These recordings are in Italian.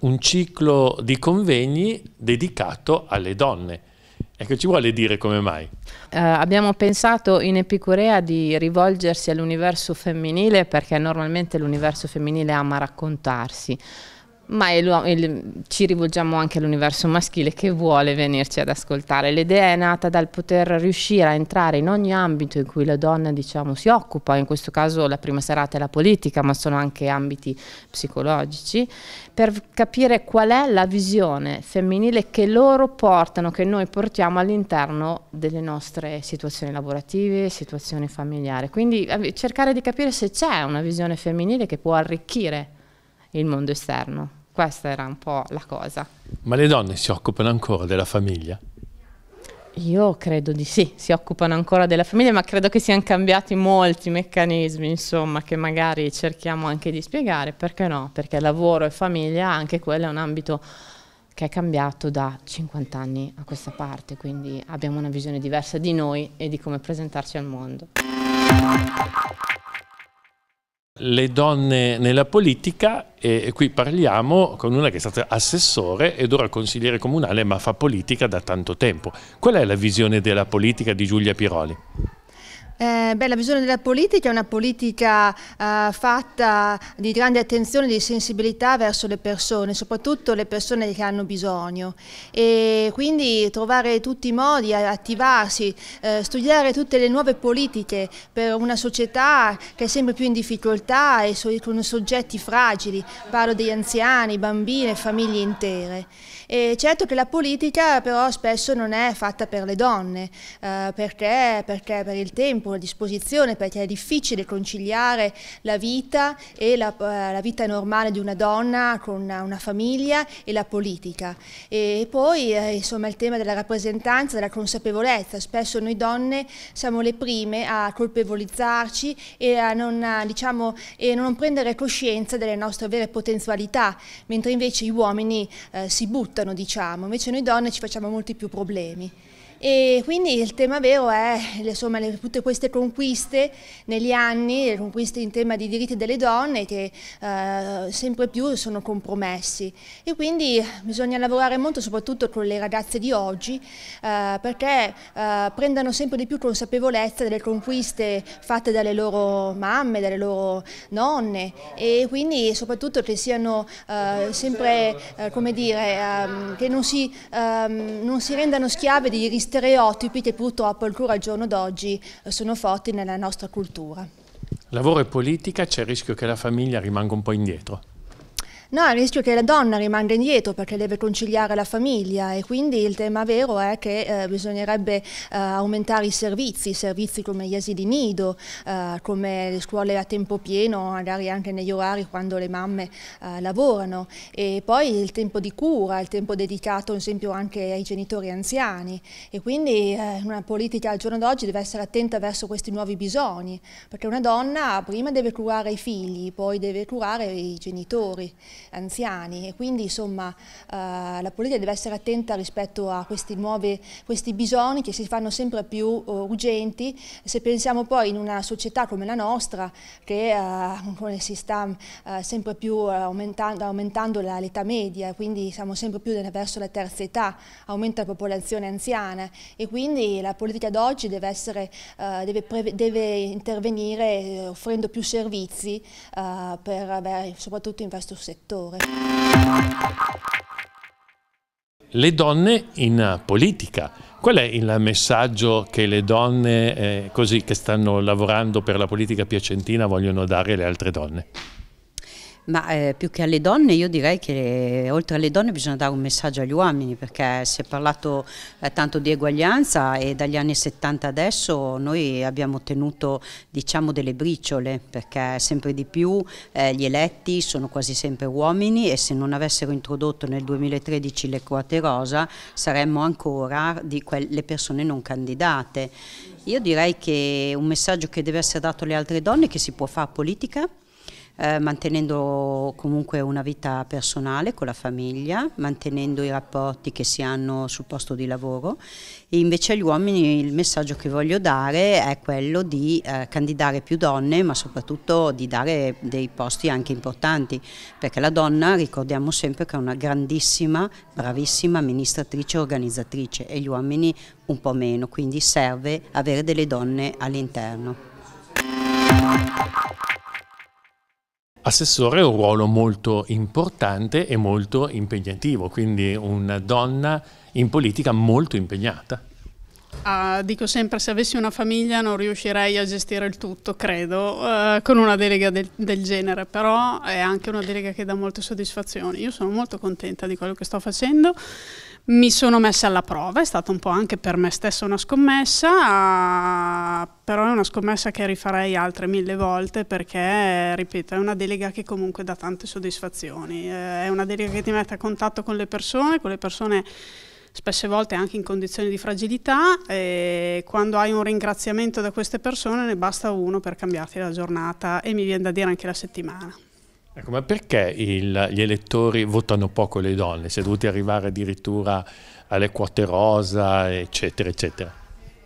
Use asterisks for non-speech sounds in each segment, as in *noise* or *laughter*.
un ciclo di convegni dedicato alle donne. Ecco, ci vuole dire come mai? Eh, abbiamo pensato in Epicurea di rivolgersi all'universo femminile perché normalmente l'universo femminile ama raccontarsi ma il, ci rivolgiamo anche all'universo maschile che vuole venirci ad ascoltare. L'idea è nata dal poter riuscire a entrare in ogni ambito in cui la donna diciamo, si occupa, in questo caso la prima serata è la politica, ma sono anche ambiti psicologici, per capire qual è la visione femminile che loro portano, che noi portiamo all'interno delle nostre situazioni lavorative, situazioni familiari. Quindi eh, cercare di capire se c'è una visione femminile che può arricchire il mondo esterno. Questa era un po' la cosa. Ma le donne si occupano ancora della famiglia? Io credo di sì, si occupano ancora della famiglia, ma credo che siano cambiati molti meccanismi, insomma, che magari cerchiamo anche di spiegare, perché no? Perché lavoro e famiglia, anche quello è un ambito che è cambiato da 50 anni a questa parte, quindi abbiamo una visione diversa di noi e di come presentarci al mondo le donne nella politica e qui parliamo con una che è stata assessore ed ora consigliere comunale ma fa politica da tanto tempo. Qual è la visione della politica di Giulia Piroli? Eh, beh, la visione della politica è una politica eh, fatta di grande attenzione e di sensibilità verso le persone, soprattutto le persone che hanno bisogno e quindi trovare tutti i modi, attivarsi, eh, studiare tutte le nuove politiche per una società che è sempre più in difficoltà e con soggetti fragili, parlo degli anziani, bambine, famiglie intere. E certo che la politica però spesso non è fatta per le donne, eh, perché, perché per il tempo a disposizione, perché è difficile conciliare la vita e la, eh, la vita normale di una donna con una, famiglia e la politica. E poi eh, insomma il tema della rappresentanza, della consapevolezza, spesso noi donne siamo le prime a colpevolizzarci e a non, diciamo, e non prendere coscienza delle nostre vere potenzialità, mentre invece gli uomini eh, si buttano aiutano, diciamo, invece noi donne ci facciamo molti più problemi. E quindi il tema vero è insomma, le, tutte queste conquiste negli anni, le conquiste in tema di diritti delle donne che eh, sempre più sono compromessi e quindi bisogna lavorare molto soprattutto con le ragazze di oggi eh, perché eh, prendano sempre di più consapevolezza delle conquiste fatte dalle loro mamme, dalle loro nonne e quindi soprattutto che siano eh, sempre, eh, come dire, ehm, che non si, ehm, non si rendano schiave di rischi stereotipi che purtroppo ancora al giorno d'oggi eh, sono forti nella nostra cultura. Lavoro e politica, c'è il rischio che la famiglia rimanga un po' indietro. No, il rischio è che la donna rimanga indietro perché deve conciliare la famiglia e quindi il tema vero è che eh, bisognerebbe eh, aumentare i servizi, servizi come gli asili nido, eh, come le scuole a tempo pieno, magari anche negli orari quando le mamme eh, lavorano e poi il tempo di cura, il tempo dedicato ad esempio anche ai genitori anziani e quindi eh, una politica al giorno d'oggi deve essere attenta verso questi nuovi bisogni perché una donna prima deve curare i figli, poi deve curare i genitori anziani e quindi insomma eh, la politica deve essere attenta rispetto a questi nuovi questi bisogni che si fanno sempre più eh, urgenti se pensiamo poi in una società come la nostra che eh, si sta eh, sempre più aumentando, aumentando l'età media quindi siamo sempre più verso la terza età aumenta la popolazione anziana e quindi la politica d'oggi deve, eh, deve, deve intervenire eh, offrendo più servizi per, soprattutto in questo settore settore. Le donne in politica. Qual è il messaggio che le donne eh, così che stanno lavorando per la politica piacentina vogliono dare alle altre donne? Ma eh, più che alle donne io direi che eh, oltre alle donne bisogna dare un messaggio agli uomini perché si è parlato eh, tanto di eguaglianza e dagli anni 70 adesso noi abbiamo ottenuto diciamo delle briciole perché sempre di più eh, gli eletti sono quasi sempre uomini e se non avessero introdotto nel 2013 le quote rosa saremmo ancora di quelle persone non candidate. Io direi che un messaggio che deve essere dato alle altre donne è che si può fare politica eh, mantenendo comunque una vita personale con la famiglia, mantenendo i rapporti che si hanno sul posto di lavoro. E invece agli uomini il messaggio che voglio dare è quello di eh, candidare più donne, ma soprattutto di dare dei posti anche importanti, perché la donna ricordiamo sempre che è una grandissima, bravissima amministratrice e organizzatrice e gli uomini un po' meno, quindi serve avere delle donne all'interno assessore è un ruolo molto importante e molto impegnativo, quindi una donna in politica molto impegnata. Ah, dico sempre, se avessi una famiglia non riuscirei a gestire il tutto, credo, eh, con una delega del, del, genere, però è anche una delega che dà molte soddisfazioni. Io sono molto contenta di quello che sto facendo mi sono messa alla prova, è stata un po' anche per me stessa una scommessa, però è una scommessa che rifarei altre mille volte perché, ripeto, è una delega che comunque dà tante soddisfazioni, eh, è una delega che ti mette a contatto con le persone, con le persone spesse volte anche in condizioni di fragilità e quando hai un ringraziamento da queste persone ne basta uno per cambiarti la giornata e mi viene da dire anche la settimana. Ecco, ma perché il, gli elettori votano poco le donne? Si è dovuti arrivare addirittura alle quote rosa, eccetera, eccetera.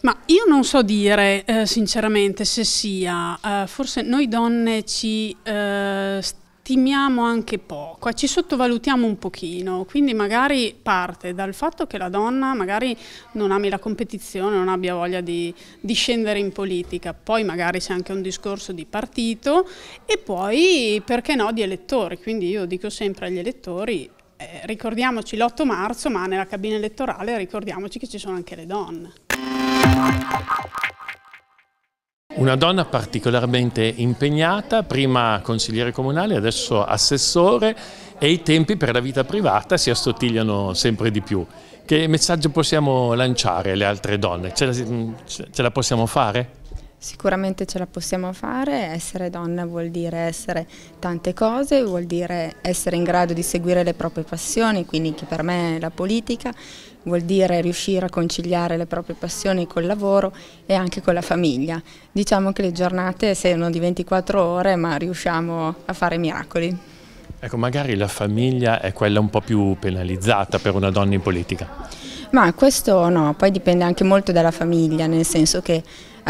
Ma io non so dire eh, sinceramente se sia, eh, forse noi donne ci eh, stimiamo anche poco, eh, ci sottovalutiamo un pochino, quindi magari parte dal fatto che la donna magari non ami la competizione, non abbia voglia di, di scendere in politica, poi magari c'è anche un discorso di partito e poi perché no di elettori, quindi io dico sempre agli elettori eh, ricordiamoci l'8 marzo, ma nella cabina elettorale ricordiamoci che ci sono anche le donne. Una donna particolarmente impegnata, prima consigliere comunale, adesso assessore e i tempi per la vita privata si assottigliano sempre di più. Che messaggio possiamo lanciare alle altre donne? Ce la, ce la possiamo fare? Sicuramente ce la possiamo fare, essere donna vuol dire essere tante cose, vuol dire essere in grado di seguire le proprie passioni, quindi che per me è la politica, vuol dire riuscire a conciliare le proprie passioni col lavoro e anche con la famiglia. Diciamo che le giornate sono di 24 ore ma riusciamo a fare miracoli. Ecco, magari la famiglia è quella un po' più penalizzata per una donna in politica. Ma questo no, poi dipende anche molto dalla famiglia, nel senso che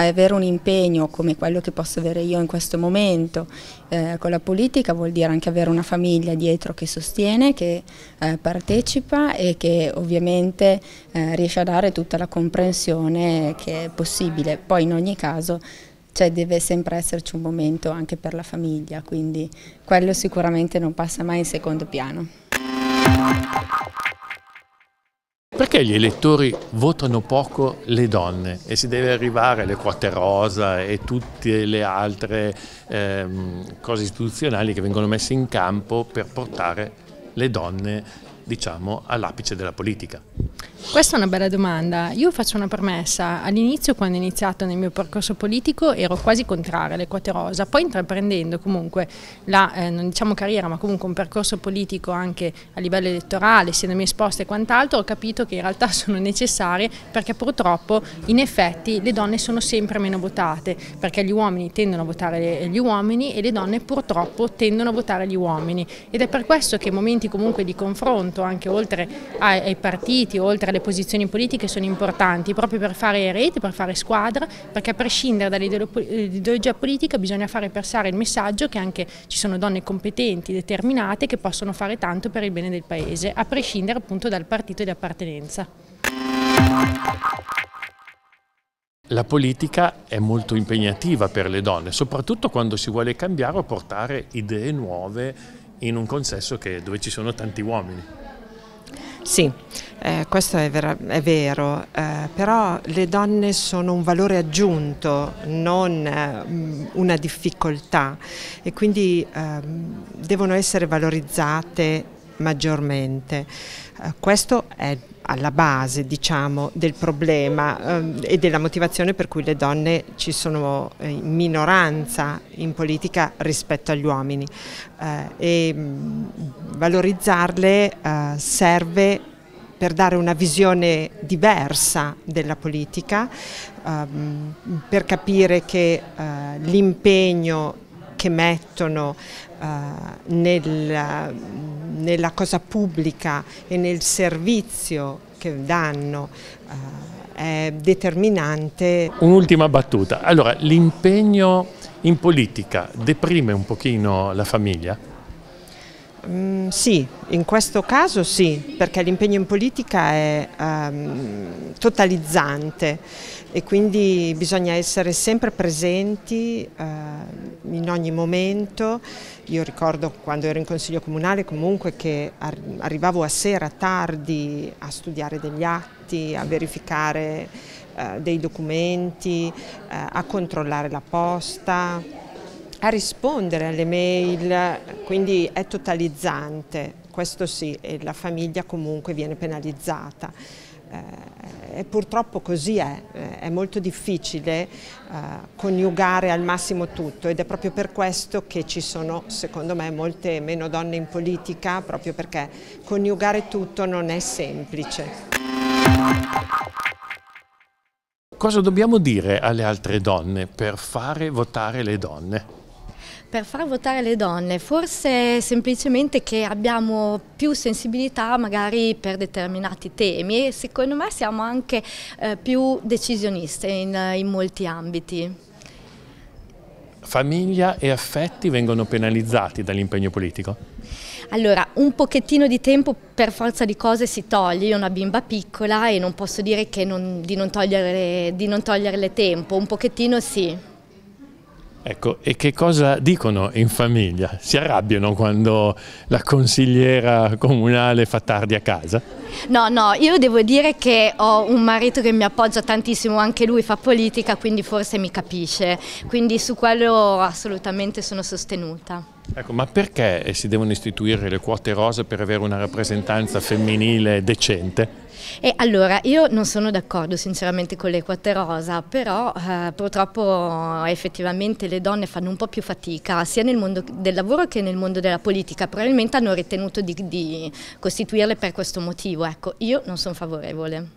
avere un impegno come quello che posso avere io in questo momento eh, con la politica vuol dire anche avere una famiglia dietro che sostiene, che eh, partecipa e che ovviamente eh, riesce a dare tutta la comprensione che è possibile. Poi in ogni caso cioè deve sempre esserci un momento anche per la famiglia, quindi quello sicuramente non passa mai in secondo piano. Perché gli elettori votano poco le donne e si deve arrivare alle quote rosa e tutte le altre ehm, cose istituzionali che vengono messe in campo per portare le donne diciamo, all'apice della politica? Questa è una bella domanda. Io faccio una premessa. All'inizio, quando ho iniziato nel mio percorso politico, ero quasi contraria alle quote rosa. Poi, intraprendendo comunque la, eh, non diciamo carriera, ma comunque un percorso politico anche a livello elettorale, sia nelle mie esposte e quant'altro, ho capito che in realtà *laughs* sono necessarie perché purtroppo, in effetti, le donne sono sempre meno votate perché gli uomini tendono a votare gli uomini e le donne purtroppo tendono a votare gli uomini. Ed è per questo che momenti comunque di confronto, anche oltre ai partiti, oltre conoscere le posizioni politiche sono importanti proprio per fare rete, per fare squadra, perché a prescindere dall'ideologia eh, politica bisogna fare passare il messaggio che anche ci sono donne competenti, determinate, che possono fare tanto per il bene del Paese, a prescindere appunto dal partito di appartenenza. La politica è molto impegnativa per le donne, soprattutto quando si vuole cambiare o portare idee nuove in un consesso che, dove ci sono tanti uomini. Sì, eh, questo è, vera, è vero, eh, però le donne sono un valore aggiunto, non eh, una difficoltà e quindi ehm, devono essere valorizzate maggiormente. Eh, questo è alla base diciamo, del problema ehm, e della motivazione per cui le donne ci sono eh, in minoranza in politica rispetto agli uomini eh, e mm, valorizzarle eh, serve per dare una visione diversa della politica, ehm, per capire che eh, l'impegno che mettono eh, nella, nella, cosa pubblica e nel servizio che danno eh, è determinante. Un'ultima battuta, allora l'impegno in politica deprime un pochino la famiglia? Mm, sì, in questo caso sì, perché l'impegno in politica è um, totalizzante e quindi bisogna essere sempre presenti uh, in ogni momento. Io ricordo quando ero in consiglio comunale comunque che arrivavo a sera tardi a studiare degli atti, a verificare uh, dei documenti, uh, a controllare la posta a rispondere alle mail, quindi è totalizzante, questo sì, e la famiglia comunque viene penalizzata. Eh, e purtroppo così è, eh, è molto difficile eh, coniugare al massimo tutto ed è proprio per questo che ci sono secondo me molte meno donne in politica, proprio perché coniugare tutto non è semplice. Cosa dobbiamo dire alle altre donne per fare votare le donne? Per far votare le donne, forse semplicemente che abbiamo più sensibilità magari per determinati temi e secondo me siamo anche eh, più decisioniste in, in molti ambiti. Famiglia e affetti vengono penalizzati dall'impegno politico? Allora, un pochettino di tempo per forza di cose si toglie, io ho una bimba piccola e non posso dire non, di, non togliere, di non toglierle tempo, un pochettino sì. Ecco, e che cosa dicono in famiglia? Si arrabbiano quando la consigliera comunale fa tardi a casa? No, no, io devo dire che ho un marito che mi appoggia tantissimo, anche lui fa politica, quindi forse mi capisce, quindi su quello assolutamente sono sostenuta. Ecco, ma perché eh, si devono istituire le quote rosa per avere una rappresentanza femminile decente? E allora, io non sono d'accordo sinceramente con le quote rosa, però eh, purtroppo effettivamente le donne fanno un po' più fatica sia nel mondo del lavoro che nel mondo della politica, probabilmente hanno ritenuto di, di costituirle per questo motivo positivo. Ecco, io non sono favorevole.